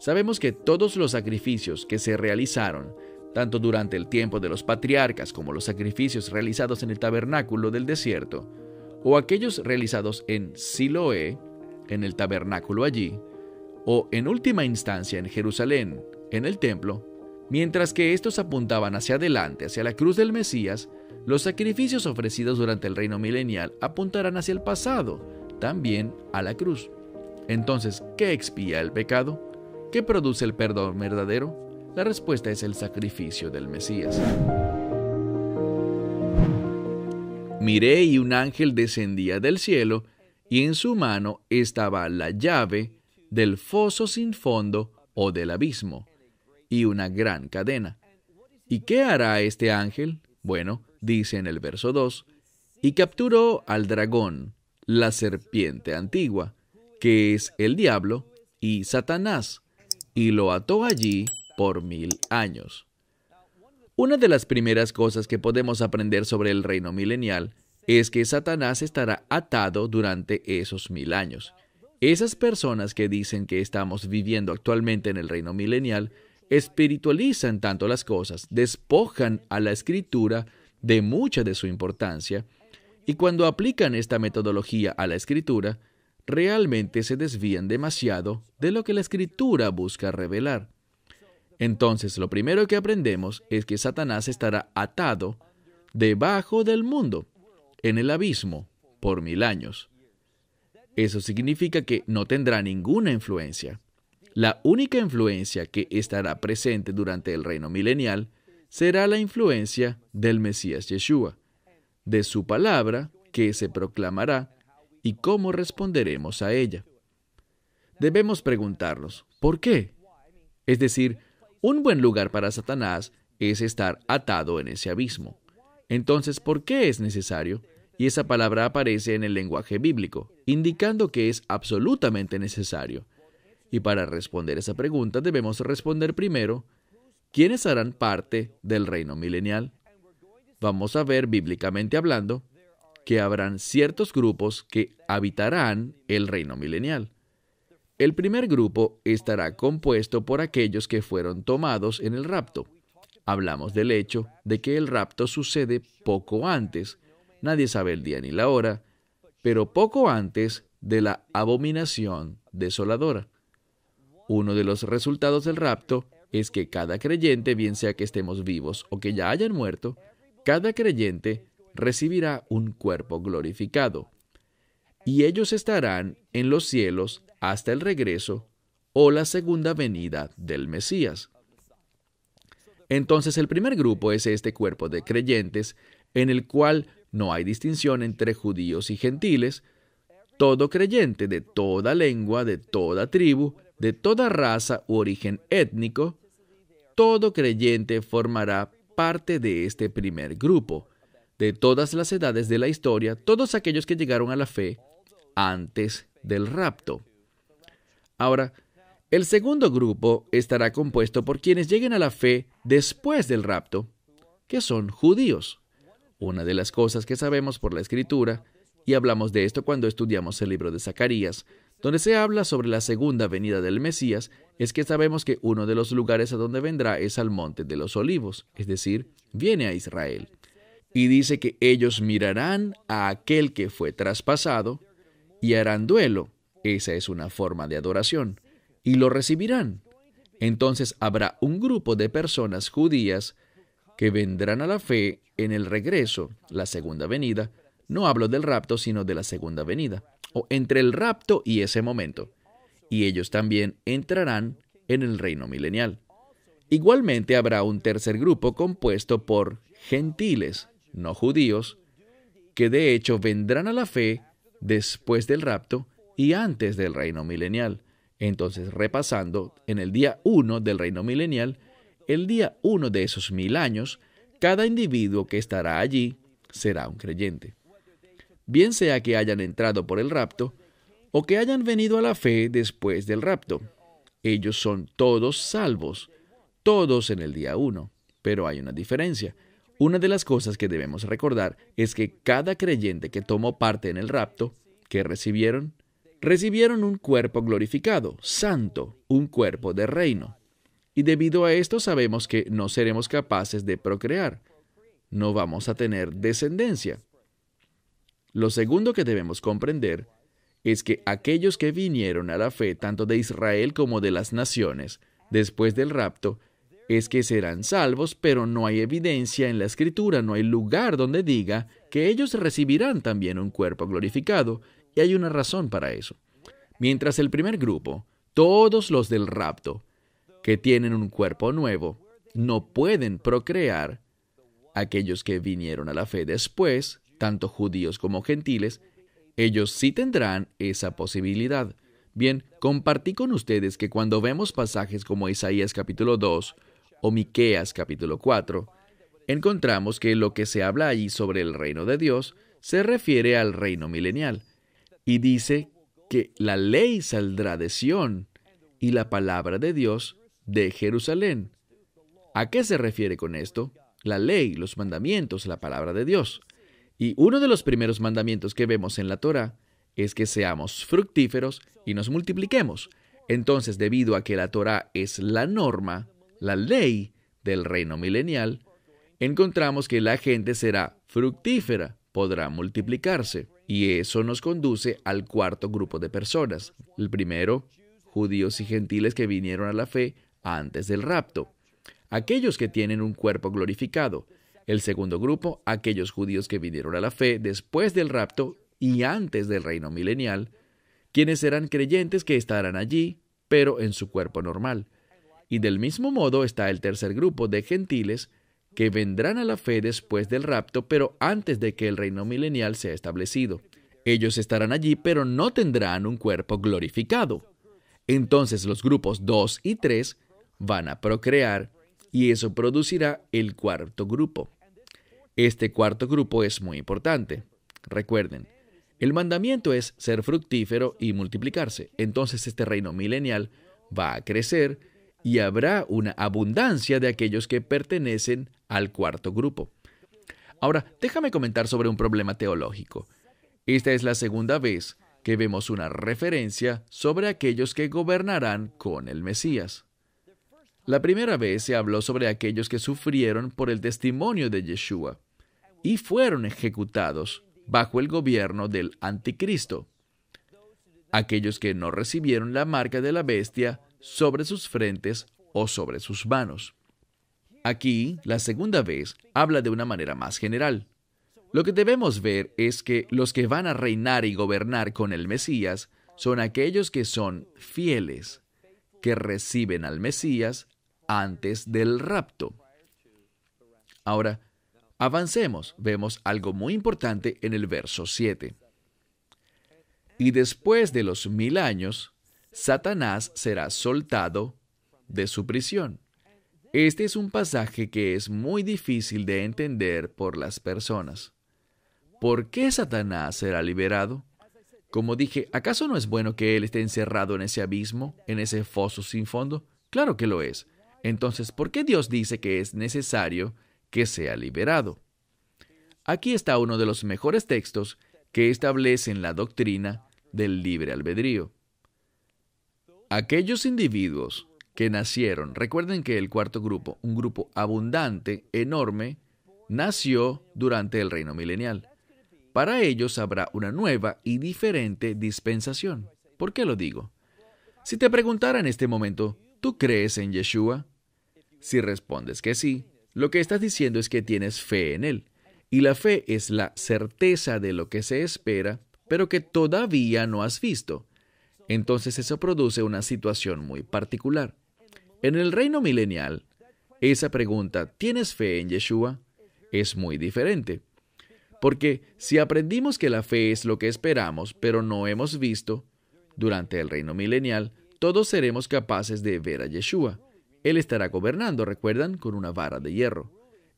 Sabemos que todos los sacrificios que se realizaron, tanto durante el tiempo de los patriarcas como los sacrificios realizados en el tabernáculo del desierto, o aquellos realizados en Siloé, en el tabernáculo allí, o en última instancia en Jerusalén, en el templo, mientras que estos apuntaban hacia adelante, hacia la cruz del Mesías, los sacrificios ofrecidos durante el reino milenial apuntarán hacia el pasado, también a la cruz. Entonces, ¿qué expía el pecado? ¿Qué produce el perdón verdadero? La respuesta es el sacrificio del Mesías. Miré y un ángel descendía del cielo y en su mano estaba la llave del foso sin fondo o del abismo y una gran cadena. ¿Y qué hará este ángel? Bueno, dice en el verso 2, y capturó al dragón, la serpiente antigua, que es el diablo, y Satanás, y lo ató allí por mil años. Una de las primeras cosas que podemos aprender sobre el reino milenial es que Satanás estará atado durante esos mil años. Esas personas que dicen que estamos viviendo actualmente en el reino milenial espiritualizan tanto las cosas, despojan a la escritura de mucha de su importancia, y cuando aplican esta metodología a la escritura, realmente se desvían demasiado de lo que la escritura busca revelar. Entonces lo primero que aprendemos es que Satanás estará atado debajo del mundo, en el abismo, por mil años. Eso significa que no tendrá ninguna influencia. La única influencia que estará presente durante el reino milenial será la influencia del Mesías Yeshua, de su palabra que se proclamará y cómo responderemos a ella. Debemos preguntarnos, ¿por qué? Es decir, un buen lugar para Satanás es estar atado en ese abismo. Entonces, ¿por qué es necesario? Y esa palabra aparece en el lenguaje bíblico, indicando que es absolutamente necesario. Y para responder esa pregunta debemos responder primero, ¿quiénes harán parte del reino milenial? Vamos a ver, bíblicamente hablando, que habrán ciertos grupos que habitarán el reino milenial. El primer grupo estará compuesto por aquellos que fueron tomados en el rapto. Hablamos del hecho de que el rapto sucede poco antes, nadie sabe el día ni la hora, pero poco antes de la abominación desoladora. Uno de los resultados del rapto es que cada creyente, bien sea que estemos vivos o que ya hayan muerto, cada creyente recibirá un cuerpo glorificado. Y ellos estarán en los cielos hasta el regreso o la segunda venida del Mesías. Entonces el primer grupo es este cuerpo de creyentes en el cual no hay distinción entre judíos y gentiles, todo creyente de toda lengua, de toda tribu, de toda raza u origen étnico, todo creyente formará parte de este primer grupo, de todas las edades de la historia, todos aquellos que llegaron a la fe antes del rapto. Ahora, el segundo grupo estará compuesto por quienes lleguen a la fe después del rapto, que son judíos. Una de las cosas que sabemos por la escritura, y hablamos de esto cuando estudiamos el libro de Zacarías, donde se habla sobre la segunda venida del Mesías, es que sabemos que uno de los lugares a donde vendrá es al monte de los olivos, es decir, viene a Israel. Y dice que ellos mirarán a aquel que fue traspasado y harán duelo. Esa es una forma de adoración. Y lo recibirán. Entonces habrá un grupo de personas judías que vendrán a la fe en el regreso, la segunda venida. No hablo del rapto, sino de la segunda venida. O entre el rapto y ese momento. Y ellos también entrarán en el reino milenial. Igualmente habrá un tercer grupo compuesto por gentiles, no judíos, que de hecho vendrán a la fe después del rapto y antes del reino milenial. Entonces, repasando, en el día 1 del reino milenial, el día 1 de esos mil años, cada individuo que estará allí será un creyente. Bien sea que hayan entrado por el rapto o que hayan venido a la fe después del rapto. Ellos son todos salvos, todos en el día 1, pero hay una diferencia una de las cosas que debemos recordar es que cada creyente que tomó parte en el rapto, que recibieron? Recibieron un cuerpo glorificado, santo, un cuerpo de reino. Y debido a esto sabemos que no seremos capaces de procrear. No vamos a tener descendencia. Lo segundo que debemos comprender es que aquellos que vinieron a la fe tanto de Israel como de las naciones, después del rapto, es que serán salvos, pero no hay evidencia en la escritura, no hay lugar donde diga que ellos recibirán también un cuerpo glorificado, y hay una razón para eso. Mientras el primer grupo, todos los del rapto, que tienen un cuerpo nuevo, no pueden procrear, aquellos que vinieron a la fe después, tanto judíos como gentiles, ellos sí tendrán esa posibilidad. Bien, compartí con ustedes que cuando vemos pasajes como Isaías capítulo 2, o Miqueas capítulo 4, encontramos que lo que se habla allí sobre el reino de Dios se refiere al reino milenial y dice que la ley saldrá de Sión y la palabra de Dios de Jerusalén. ¿A qué se refiere con esto? La ley, los mandamientos, la palabra de Dios. Y uno de los primeros mandamientos que vemos en la Torah es que seamos fructíferos y nos multipliquemos. Entonces, debido a que la Torah es la norma, la ley del reino milenial, encontramos que la gente será fructífera, podrá multiplicarse. Y eso nos conduce al cuarto grupo de personas. El primero, judíos y gentiles que vinieron a la fe antes del rapto. Aquellos que tienen un cuerpo glorificado. El segundo grupo, aquellos judíos que vinieron a la fe después del rapto y antes del reino milenial, quienes serán creyentes que estarán allí, pero en su cuerpo normal. Y del mismo modo está el tercer grupo de gentiles que vendrán a la fe después del rapto, pero antes de que el reino milenial sea establecido. Ellos estarán allí, pero no tendrán un cuerpo glorificado. Entonces los grupos 2 y 3 van a procrear y eso producirá el cuarto grupo. Este cuarto grupo es muy importante. Recuerden, el mandamiento es ser fructífero y multiplicarse. Entonces este reino milenial va a crecer y habrá una abundancia de aquellos que pertenecen al cuarto grupo. Ahora, déjame comentar sobre un problema teológico. Esta es la segunda vez que vemos una referencia sobre aquellos que gobernarán con el Mesías. La primera vez se habló sobre aquellos que sufrieron por el testimonio de Yeshua y fueron ejecutados bajo el gobierno del anticristo. Aquellos que no recibieron la marca de la bestia sobre sus frentes o sobre sus manos. Aquí, la segunda vez, habla de una manera más general. Lo que debemos ver es que los que van a reinar y gobernar con el Mesías son aquellos que son fieles, que reciben al Mesías antes del rapto. Ahora, avancemos, vemos algo muy importante en el verso 7. Y después de los mil años, Satanás será soltado de su prisión. Este es un pasaje que es muy difícil de entender por las personas. ¿Por qué Satanás será liberado? Como dije, ¿acaso no es bueno que él esté encerrado en ese abismo, en ese foso sin fondo? Claro que lo es. Entonces, ¿por qué Dios dice que es necesario que sea liberado? Aquí está uno de los mejores textos que establecen la doctrina del libre albedrío. Aquellos individuos que nacieron, recuerden que el cuarto grupo, un grupo abundante, enorme, nació durante el reino milenial. Para ellos habrá una nueva y diferente dispensación. ¿Por qué lo digo? Si te preguntara en este momento, ¿tú crees en Yeshua? Si respondes que sí, lo que estás diciendo es que tienes fe en Él. Y la fe es la certeza de lo que se espera, pero que todavía no has visto entonces eso produce una situación muy particular. En el reino milenial, esa pregunta ¿tienes fe en Yeshua? es muy diferente. Porque si aprendimos que la fe es lo que esperamos, pero no hemos visto, durante el reino milenial, todos seremos capaces de ver a Yeshua. Él estará gobernando, recuerdan, con una vara de hierro.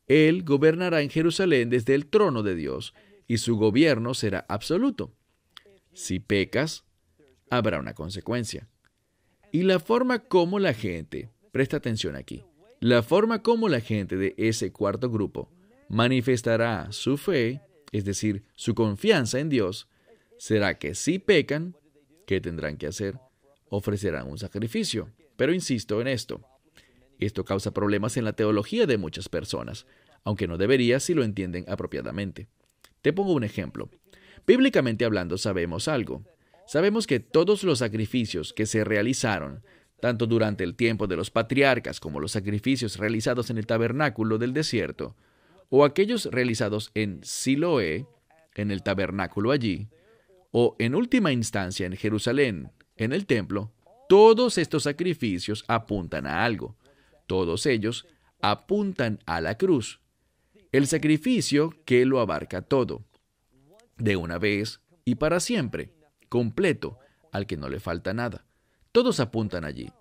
Él gobernará en Jerusalén desde el trono de Dios, y su gobierno será absoluto. Si pecas, habrá una consecuencia. Y la forma como la gente, presta atención aquí, la forma como la gente de ese cuarto grupo manifestará su fe, es decir, su confianza en Dios, será que si pecan, ¿qué tendrán que hacer? Ofrecerán un sacrificio. Pero insisto en esto. Esto causa problemas en la teología de muchas personas, aunque no debería si lo entienden apropiadamente. Te pongo un ejemplo. Bíblicamente hablando sabemos algo. Sabemos que todos los sacrificios que se realizaron, tanto durante el tiempo de los patriarcas como los sacrificios realizados en el tabernáculo del desierto, o aquellos realizados en Siloé, en el tabernáculo allí, o en última instancia en Jerusalén, en el templo, todos estos sacrificios apuntan a algo. Todos ellos apuntan a la cruz, el sacrificio que lo abarca todo, de una vez y para siempre completo, al que no le falta nada. Todos apuntan allí.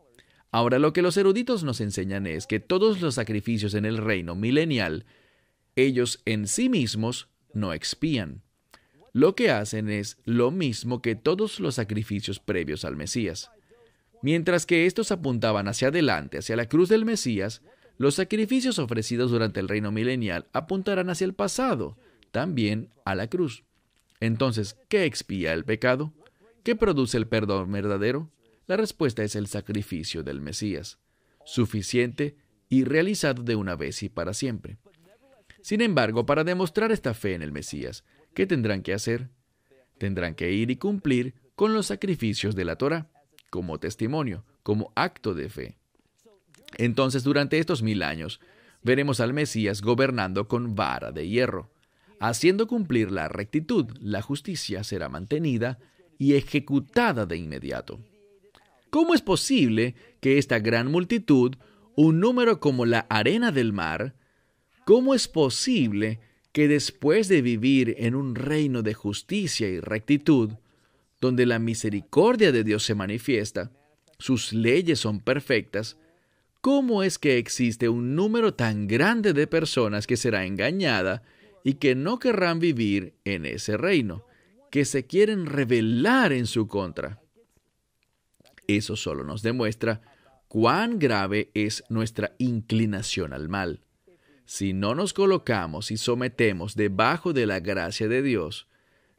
Ahora lo que los eruditos nos enseñan es que todos los sacrificios en el reino milenial, ellos en sí mismos no expían. Lo que hacen es lo mismo que todos los sacrificios previos al Mesías. Mientras que estos apuntaban hacia adelante, hacia la cruz del Mesías, los sacrificios ofrecidos durante el reino milenial apuntarán hacia el pasado, también a la cruz. Entonces, ¿qué expía el pecado? ¿Qué produce el perdón verdadero? La respuesta es el sacrificio del Mesías, suficiente y realizado de una vez y para siempre. Sin embargo, para demostrar esta fe en el Mesías, ¿qué tendrán que hacer? Tendrán que ir y cumplir con los sacrificios de la Torah, como testimonio, como acto de fe. Entonces, durante estos mil años, veremos al Mesías gobernando con vara de hierro, haciendo cumplir la rectitud, la justicia será mantenida y ejecutada de inmediato. ¿Cómo es posible que esta gran multitud, un número como la arena del mar, cómo es posible que después de vivir en un reino de justicia y rectitud, donde la misericordia de Dios se manifiesta, sus leyes son perfectas, ¿cómo es que existe un número tan grande de personas que será engañada y que no querrán vivir en ese reino? que se quieren rebelar en su contra. Eso solo nos demuestra cuán grave es nuestra inclinación al mal. Si no nos colocamos y sometemos debajo de la gracia de Dios,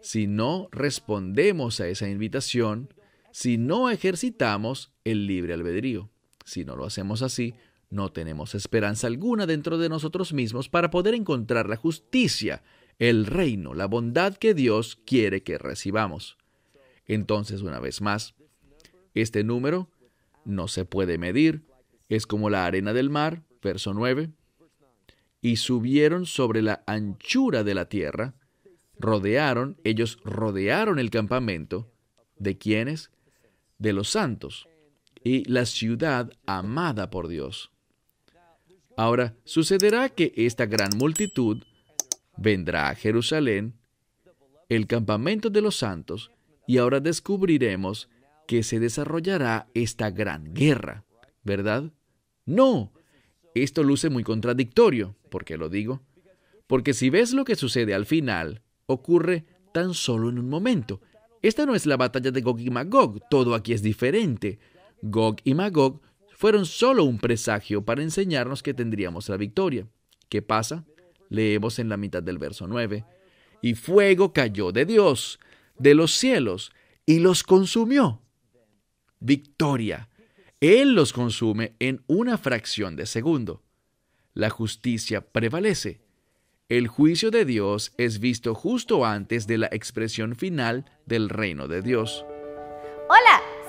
si no respondemos a esa invitación, si no ejercitamos el libre albedrío. Si no lo hacemos así, no tenemos esperanza alguna dentro de nosotros mismos para poder encontrar la justicia el reino, la bondad que Dios quiere que recibamos. Entonces, una vez más, este número no se puede medir, es como la arena del mar, verso 9, y subieron sobre la anchura de la tierra, rodearon, ellos rodearon el campamento, ¿de quiénes? De los santos, y la ciudad amada por Dios. Ahora, sucederá que esta gran multitud vendrá a Jerusalén, el campamento de los santos, y ahora descubriremos que se desarrollará esta gran guerra, ¿verdad? No, esto luce muy contradictorio, ¿por qué lo digo? Porque si ves lo que sucede al final, ocurre tan solo en un momento. Esta no es la batalla de Gog y Magog, todo aquí es diferente. Gog y Magog fueron solo un presagio para enseñarnos que tendríamos la victoria. ¿Qué pasa? Leemos en la mitad del verso 9. Y fuego cayó de Dios, de los cielos, y los consumió. Victoria. Él los consume en una fracción de segundo. La justicia prevalece. El juicio de Dios es visto justo antes de la expresión final del reino de Dios. Hola.